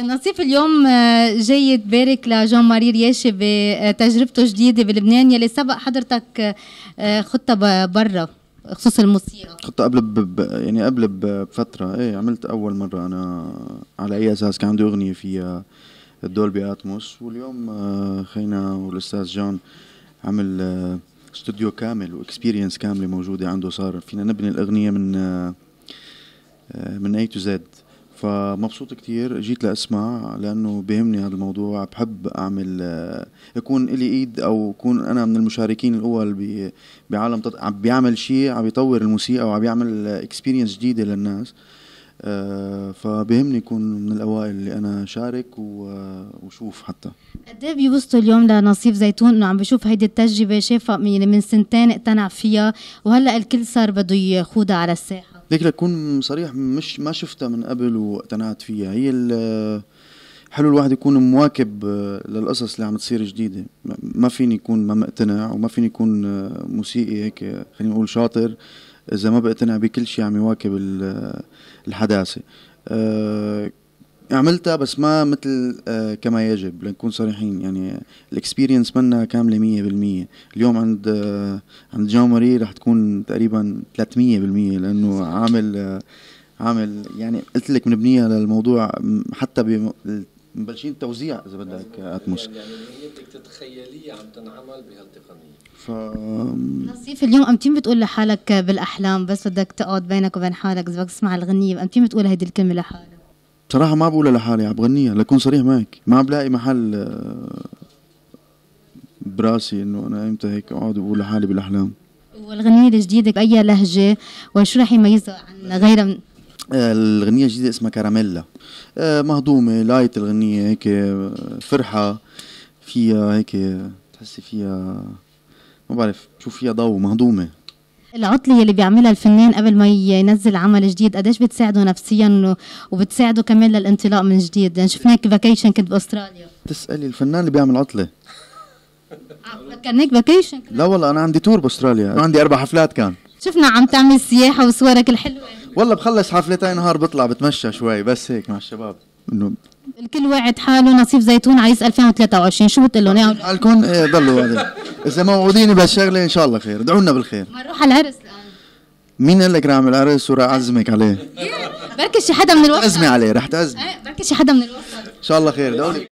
نصيف اليوم آه، جاي تبارك لجون ماري رياشي بتجربته آه، الجديدة بلبنان يلي سبق حضرتك آه، خطة برا خصوص الموسيقى خطة قبل ب... يعني قبل بفترة ايه عملت أول مرة أنا على أي أساس كان عندي أغنية فيها الدولبي أتموس واليوم خينا والأستاذ جون عمل استوديو كامل واكسبيرينس كامله موجوده عنده صار فينا نبني الاغنيه من من اي تو زد فمبسوط كتير جيت لاسمع لانه بيهمني هذا الموضوع بحب اعمل آه، يكون الي ايد او اكون انا من المشاركين الاول بعالم تط... عم بيعمل شيء عم يطور الموسيقى وعم بيعمل اكسبيرينس جديده للناس آه، فبهمني يكون من الاوائل اللي انا شارك آه، وشوف حتى قد ايه بيوصلوا اليوم لنصيف زيتون انه عم بشوف هيدي التجربه شافها يعني من سنتين اقتنع فيها وهلا الكل صار بده ياخذها على الساحه ليك لكون صريح مش ما شفتها من قبل واقتنعت فيها هي حلو الواحد يكون مواكب آه، للقصص اللي عم تصير جديده ما فيني يكون ما مقتنع وما فيني يكون آه، موسيقي هيك خلينا نقول شاطر اذا ما بقتنع بكل شيء عم يواكب آه، الحداثه عملتها بس ما مثل آه كما يجب لنكون صريحين يعني الاكسبيرينس منا كامله 100% اليوم عند آه عند جون ماري رح تكون تقريبا 300% لانه عامل آه عامل يعني قلت لك مبنيه للموضوع حتى مبلشين توزيع اذا بدك يعني اتموس يعني هيك تتخيليه عم تنعمل بهالتقنيه ف نصيف اليوم امتين بتقول لحالك بالاحلام بس بدك تقعد بينك وبين حالك اذا بدك تسمع الغنيه امتين بتقول هيدي الكلمه لحالك بصراحه ما بقولها لحالي عم بغنيها لكون صريح معك ما بلاقي محل آه، براسي انه انا امتى هيك اقعد وبقول لحالي بالاحلام والغنية الجديدة بأي لهجة وشو رح يميزها عن غيرها من آه، الغنية الجديدة اسمها كراميلا آه، مهضومة لايت الغنية هيك فرحة فيها هيك تحسي فيها ما بعرف شو فيها ضوء مهضومة العطلة اللي بيعملها الفنان قبل ما ينزل عمل جديد قديش بتساعده نفسيا وبتساعده كمان للانطلاق من جديد يعني شفناك فاكيشن كنت باستراليا تسألي الفنان اللي بيعمل عطلة آه، فكرناك فاكيشن لا والله انا عندي تور باستراليا عندي اربع حفلات كان شفنا عم تعمل سياحة وصورك الحلوة والله بخلص حفلتين نهار بطلع بتمشى شوي بس هيك مع الشباب انه الكل واعد حاله نصيف زيتون عايز 2023 شو بتقول لهم؟ قالكم إيه، ضلوا اذا موعودين بهالشغله ان شاء الله خير ادعوا لنا بالخير ما نروح على العرس الان مين قال لك راح اعمل عرس وراح اعزمك عليه بركي شي حدا من الوسط ازمي عليه رح تعزمي إيه، بركي شي حدا من الوسط ان شاء الله خير دولي